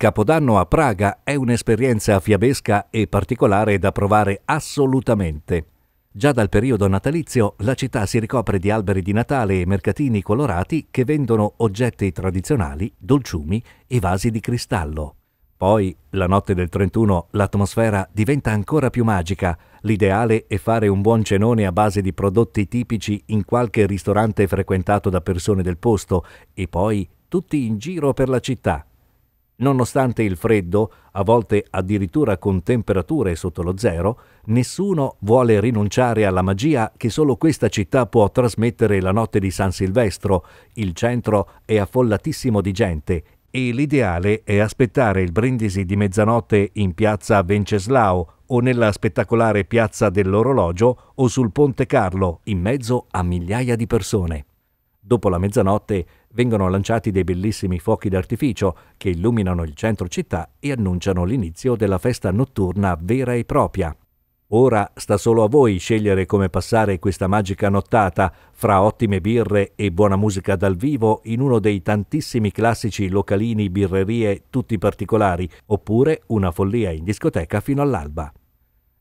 Capodanno a Praga è un'esperienza fiabesca e particolare da provare assolutamente. Già dal periodo natalizio la città si ricopre di alberi di Natale e mercatini colorati che vendono oggetti tradizionali, dolciumi e vasi di cristallo. Poi, la notte del 31, l'atmosfera diventa ancora più magica. L'ideale è fare un buon cenone a base di prodotti tipici in qualche ristorante frequentato da persone del posto e poi tutti in giro per la città. Nonostante il freddo, a volte addirittura con temperature sotto lo zero, nessuno vuole rinunciare alla magia che solo questa città può trasmettere la notte di San Silvestro. Il centro è affollatissimo di gente e l'ideale è aspettare il brindisi di mezzanotte in piazza Venceslao o nella spettacolare piazza dell'orologio o sul Ponte Carlo, in mezzo a migliaia di persone. Dopo la mezzanotte vengono lanciati dei bellissimi fuochi d'artificio che illuminano il centro città e annunciano l'inizio della festa notturna vera e propria. Ora sta solo a voi scegliere come passare questa magica nottata fra ottime birre e buona musica dal vivo in uno dei tantissimi classici localini birrerie tutti particolari, oppure una follia in discoteca fino all'alba.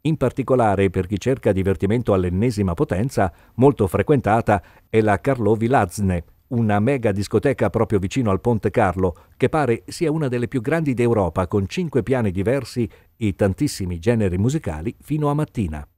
In particolare per chi cerca divertimento all'ennesima potenza, molto frequentata è la Karlovy Lazne, una mega discoteca proprio vicino al Ponte Carlo, che pare sia una delle più grandi d'Europa con cinque piani diversi e tantissimi generi musicali fino a mattina.